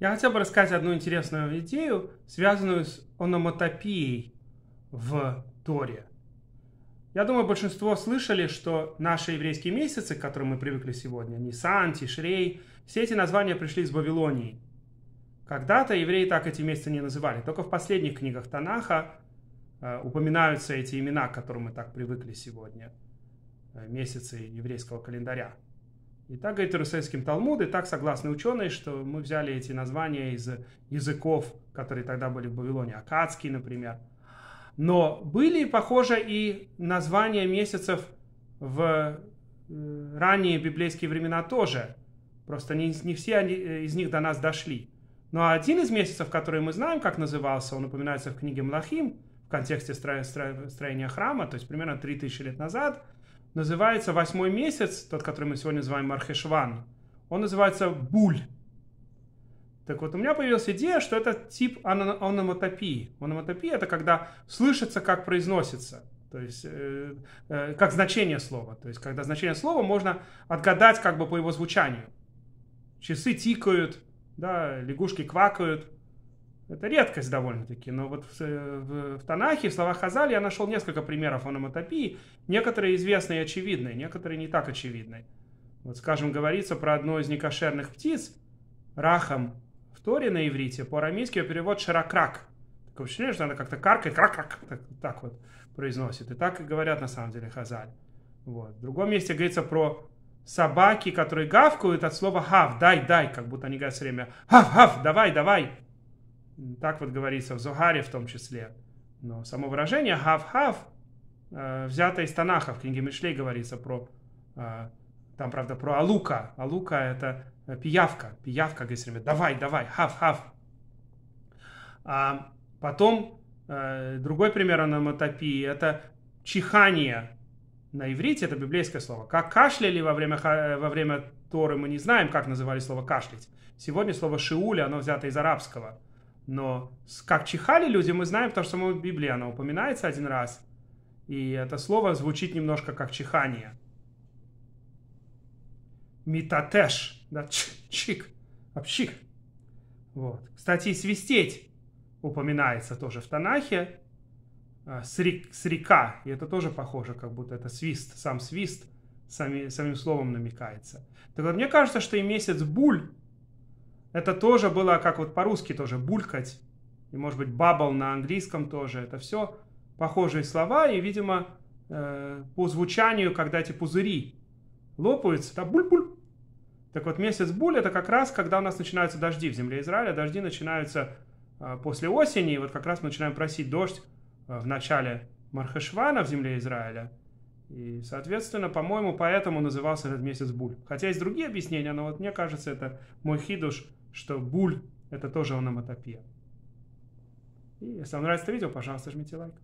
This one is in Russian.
Я хотел бы рассказать одну интересную идею, связанную с ономатопией в Торе. Я думаю, большинство слышали, что наши еврейские месяцы, к которым мы привыкли сегодня, Нисан, Тишрей, все эти названия пришли из Вавилонии. Когда-то евреи так эти месяцы не называли. Только в последних книгах Танаха э, упоминаются эти имена, к которым мы так привыкли сегодня, э, месяцы еврейского календаря. И так говорит Иерусалимским Талмуд, и так согласны ученые, что мы взяли эти названия из языков, которые тогда были в Бавилоне, акадский, например. Но были, похоже, и названия месяцев в э, ранние библейские времена тоже. Просто не, не все они, э, из них до нас дошли. Но один из месяцев, который мы знаем, как назывался, он упоминается в книге Млахим в контексте стро, стро, строения храма, то есть примерно 3000 лет назад – называется восьмой месяц, тот, который мы сегодня называем Мархешван, он называется Буль. Так вот, у меня появилась идея, что это тип ономатопии. Ономатопия – это когда слышится, как произносится. То есть, э, э, как значение слова. То есть, когда значение слова можно отгадать как бы по его звучанию. Часы тикают, да, лягушки квакают – это редкость довольно-таки, но вот в, в, в Танахе, в словах Хазали я нашел несколько примеров ономатопии, некоторые известные и очевидные, некоторые не так очевидные. Вот, скажем, говорится про одну из некошерных птиц, рахом в Торе на иврите, по-арамейски ее перевод широкрак. Такое ощущение, что она как-то каркает, крак-крак, так, так вот произносит. И так и говорят на самом деле Хазаль. Вот. В другом месте говорится про собаки, которые гавкают от слова «хав», «дай, дай», как будто они говорят все время «хав, хав, давай, давай». Так вот говорится в Зогаре в том числе. Но само выражение «хав-хав» э, взято из Танаха. В книге Мишлей говорится про... Э, там, правда, про Алука. Алука – это э, пиявка. Пиявка, говорит время, давай, давай, хав-хав. А потом другой пример анамотопии – это чихание. На иврите это библейское слово. Как кашляли во время, во время Торы, мы не знаем, как называли слово «кашлять». Сегодня слово «шиуля», оно взято из арабского – но как чихали люди, мы знаем, потому что в Библии оно упоминается один раз. И это слово звучит немножко как чихание. метатеш да, Ч чик, общик. Вот. Кстати, свистеть упоминается тоже в Танахе. А, Срик, срика, и это тоже похоже, как будто это свист, сам свист сами, самим словом намекается. тогда мне кажется, что и месяц Буль это тоже было, как вот по-русски тоже, булькать. И, может быть, бабл на английском тоже. Это все похожие слова. И, видимо, э, по звучанию, когда эти пузыри лопаются, это буль-буль. Так вот, месяц буль это как раз, когда у нас начинаются дожди в земле Израиля. Дожди начинаются э, после осени. И вот как раз мы начинаем просить дождь э, в начале Мархешвана в земле Израиля – и, соответственно, по-моему, поэтому назывался этот месяц Буль. Хотя есть другие объяснения, но вот мне кажется, это мой хидуш, что Буль – это тоже ономатопия. И если вам нравится это видео, пожалуйста, жмите лайк.